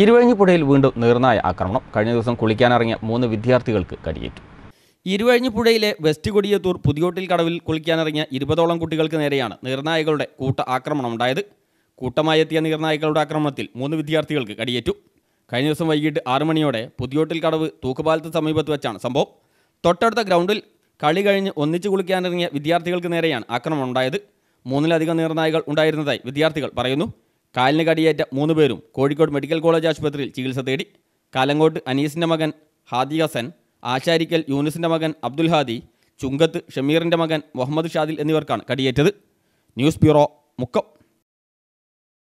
ഇരുവഴിഞ്ഞിപ്പുഴയിൽ വീണ്ടും നീർനായ ആക്രമണം കഴിഞ്ഞ ദിവസം കുളിക്കാനിറങ്ങിയ മൂന്ന് വിദ്യാർത്ഥികൾക്ക് കടിയേറ്റു ഇരുവഴിഞ്ഞിപ്പുഴയിലെ വെസ്റ്റ് കൊടിയത്തൂർ പുതിയോട്ടിൽ കടവിൽ കുളിക്കാനിറങ്ങിയ ഇരുപതോളം കുട്ടികൾക്ക് നേരെയാണ് നീർനായകളുടെ കൂട്ട ആക്രമണം ഉണ്ടായത് കൂട്ടമായി എത്തിയ നീർനായകളുടെ ആക്രമണത്തിൽ മൂന്ന് വിദ്യാർത്ഥികൾക്ക് കടിയേറ്റു കഴിഞ്ഞ ദിവസം വൈകിട്ട് ആറു മണിയോടെ പുതിയോട്ടിൽ കടവ് തൂക്കുപാലത്ത് സമീപത്ത് വെച്ചാണ് സംഭവം തൊട്ടടുത്ത ഗ്രൗണ്ടിൽ കളി കഴിഞ്ഞ് ഒന്നിച്ചു കുളിക്കാനിറങ്ങിയ വിദ്യാർത്ഥികൾക്ക് നേരെയാണ് ആക്രമണം ഉണ്ടായത് മൂന്നിലധികം നീർനായകൾ ഉണ്ടായിരുന്നതായി വിദ്യാർത്ഥികൾ പറയുന്നു കാലിന് കടിയേറ്റ മൂന്ന് പേരും കോഴിക്കോട് മെഡിക്കൽ കോളേജ് ആശുപത്രിയിൽ ചികിത്സ തേടി കാലങ്കോട്ട് അനീസിൻ്റെ മകൻ ഹാദി ഹസൻ ആശാരിക്കൽ യൂനിസിൻ്റെ മകൻ അബ്ദുൽ ഹാദി ചുങ്കത്ത് ഷമീറിൻ്റെ മകൻ മുഹമ്മദ് ഷാദിൽ എന്നിവർക്കാണ് കടിയേറ്റത് ന്യൂസ് ബ്യൂറോ മുക്കം